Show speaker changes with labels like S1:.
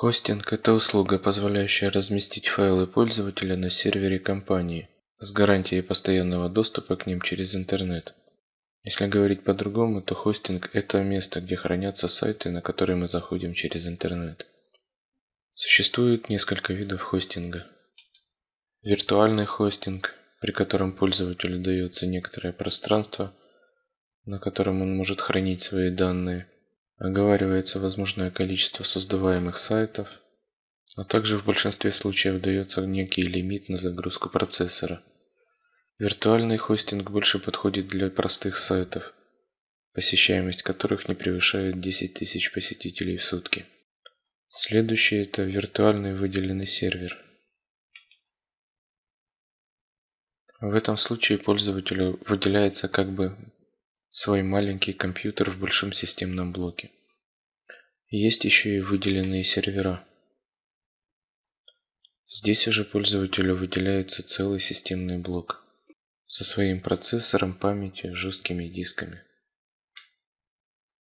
S1: Хостинг – это услуга, позволяющая разместить файлы пользователя на сервере компании с гарантией постоянного доступа к ним через интернет. Если говорить по-другому, то хостинг – это место, где хранятся сайты, на которые мы заходим через интернет. Существует несколько видов хостинга. Виртуальный хостинг, при котором пользователю дается некоторое пространство, на котором он может хранить свои данные – оговаривается возможное количество создаваемых сайтов, а также в большинстве случаев дается некий лимит на загрузку процессора. Виртуальный хостинг больше подходит для простых сайтов, посещаемость которых не превышает 10 тысяч посетителей в сутки. Следующий – это виртуальный выделенный сервер. В этом случае пользователю выделяется как бы свой маленький компьютер в большом системном блоке. Есть еще и выделенные сервера. Здесь уже пользователю выделяется целый системный блок со своим процессором, памятью, жесткими дисками.